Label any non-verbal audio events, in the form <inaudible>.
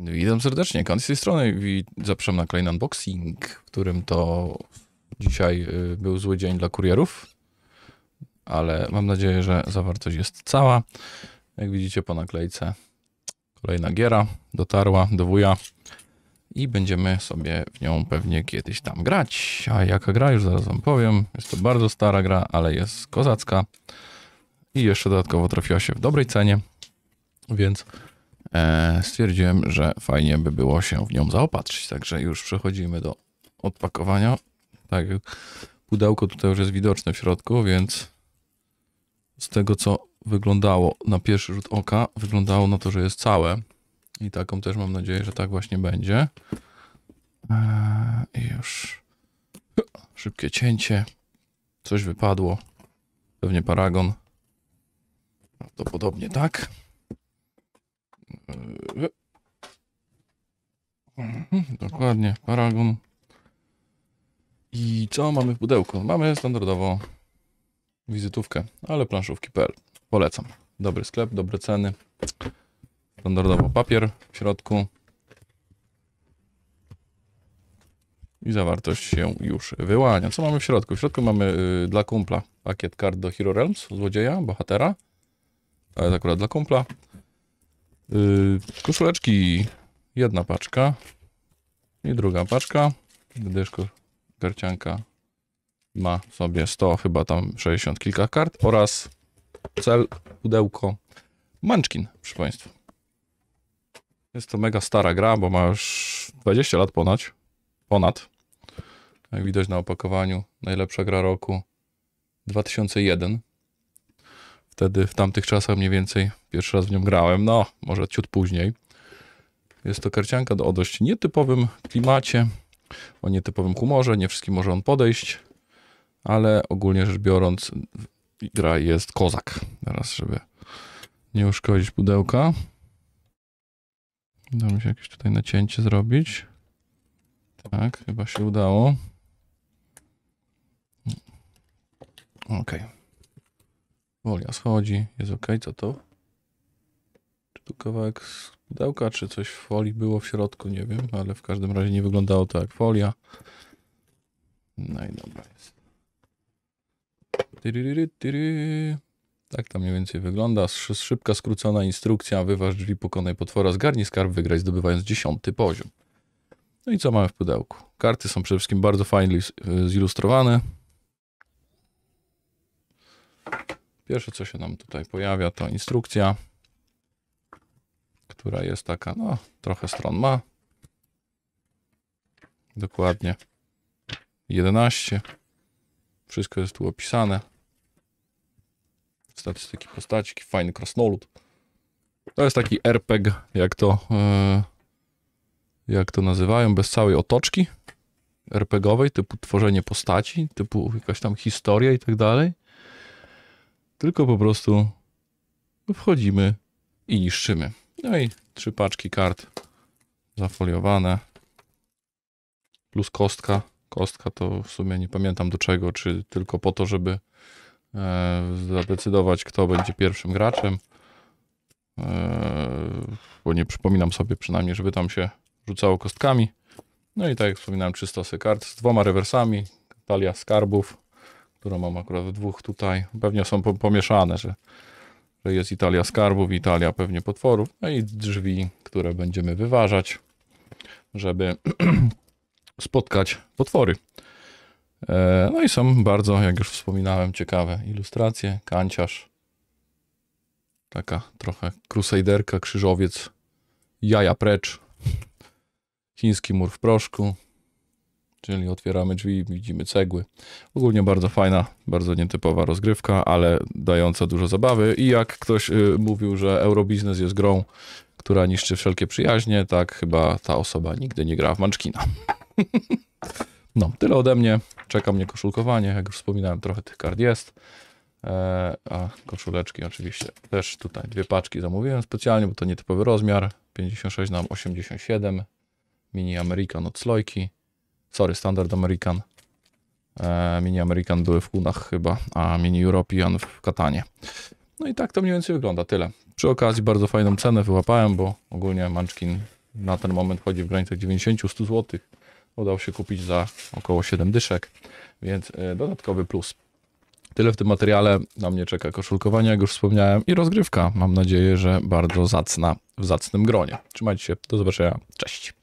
No witam serdecznie, Kan z tej strony i zapraszam na kolejny unboxing, w którym to dzisiaj y, był zły dzień dla kurierów, ale mam nadzieję, że zawartość jest cała. Jak widzicie po naklejce kolejna giera dotarła do wuja i będziemy sobie w nią pewnie kiedyś tam grać. A jaka gra, już zaraz wam powiem. Jest to bardzo stara gra, ale jest kozacka i jeszcze dodatkowo trafiła się w dobrej cenie, więc E, stwierdziłem, że fajnie by było się w nią zaopatrzyć. Także już przechodzimy do odpakowania. Tak, pudełko tutaj już jest widoczne w środku, więc z tego co wyglądało na pierwszy rzut oka, wyglądało na to, że jest całe. I taką też mam nadzieję, że tak właśnie będzie. E, I już szybkie cięcie. Coś wypadło. Pewnie paragon. Prawdopodobnie tak. Mhm, dokładnie, paragon. I co mamy w pudełku? Mamy standardowo wizytówkę, ale planszówki.pl. Polecam. Dobry sklep, dobre ceny. Standardowo papier w środku. I zawartość się już wyłania. Co mamy w środku? W środku mamy yy, dla kumpla pakiet kart do Hero Realms, złodzieja, bohatera. To jest akurat dla kumpla. Yy, koszuleczki. Jedna paczka. I druga paczka. Dyszko garcianka ma sobie 100, chyba tam 60 kilka kart. Oraz cel, pudełko Munchkin, proszę Państwa. Jest to mega stara gra, bo ma już 20 lat ponad. Ponad. Jak widać na opakowaniu, najlepsza gra roku 2001. Wtedy w tamtych czasach mniej więcej pierwszy raz w nią grałem, no może ciut później. Jest to karcianka o dość nietypowym klimacie, o nietypowym humorze, nie wszystkim może on podejść, ale ogólnie rzecz biorąc gra jest kozak. Teraz, żeby nie uszkodzić pudełka. Uda mi się jakieś tutaj nacięcie zrobić. Tak, chyba się udało. Okej. Okay. Folia schodzi, jest ok, co to? Czy tu kawałek z pudełka, czy coś w folii było w środku, nie wiem, ale w każdym razie nie wyglądało to jak folia. No i dobra jest. Tak tam mniej więcej wygląda. Szybka, skrócona instrukcja. Wyważ drzwi, pokonaj potwora, zgarnij skarb, wygraj zdobywając dziesiąty poziom. No i co mamy w pudełku? Karty są przede wszystkim bardzo fajnie zilustrowane. Pierwsze, co się nam tutaj pojawia, to instrukcja, która jest taka, no, trochę stron ma. Dokładnie 11. Wszystko jest tu opisane. Statystyki postaci, fajny krasnolud. To jest taki RPG, jak to, e, jak to nazywają, bez całej otoczki RPGowej, typu tworzenie postaci, typu jakaś tam historia i tak dalej tylko po prostu wchodzimy i niszczymy. No i trzy paczki kart zafoliowane, plus kostka. Kostka to w sumie nie pamiętam do czego, czy tylko po to, żeby e, zadecydować, kto będzie pierwszym graczem. E, bo nie przypominam sobie przynajmniej, żeby tam się rzucało kostkami. No i tak jak wspominałem, stosy kart z dwoma rewersami, talia skarbów, która mam akurat dwóch tutaj. Pewnie są pomieszane, że, że jest Italia skarbów, Italia pewnie potworów, no i drzwi, które będziemy wyważać, żeby <clears throat> spotkać potwory. E, no i są bardzo, jak już wspominałem, ciekawe ilustracje. Kanciarz, taka trochę krusejderka, krzyżowiec, jaja precz, chiński mur w proszku, czyli otwieramy drzwi, widzimy cegły. Ogólnie bardzo fajna, bardzo nietypowa rozgrywka, ale dająca dużo zabawy. I jak ktoś y, mówił, że Eurobiznes jest grą, która niszczy wszelkie przyjaźnie, tak chyba ta osoba nigdy nie gra w Manczkina. <laughs> no, tyle ode mnie. Czeka mnie koszulkowanie. Jak już wspominałem, trochę tych kart jest. E, a koszuleczki oczywiście też tutaj dwie paczki zamówiłem specjalnie, bo to nietypowy rozmiar 56 na 87 mini American od slojki Sorry, Standard American. E, mini American były w Kunach chyba, a Mini European w Katanie. No i tak to mniej więcej wygląda, tyle. Przy okazji bardzo fajną cenę wyłapałem, bo ogólnie Munchkin na ten moment chodzi w granicach 90-100 zł. Udało się kupić za około 7 dyszek, więc e, dodatkowy plus. Tyle w tym materiale. Na mnie czeka koszulkowanie, jak już wspomniałem, i rozgrywka. Mam nadzieję, że bardzo zacna, w zacnym gronie. Trzymajcie się, do zobaczenia, cześć.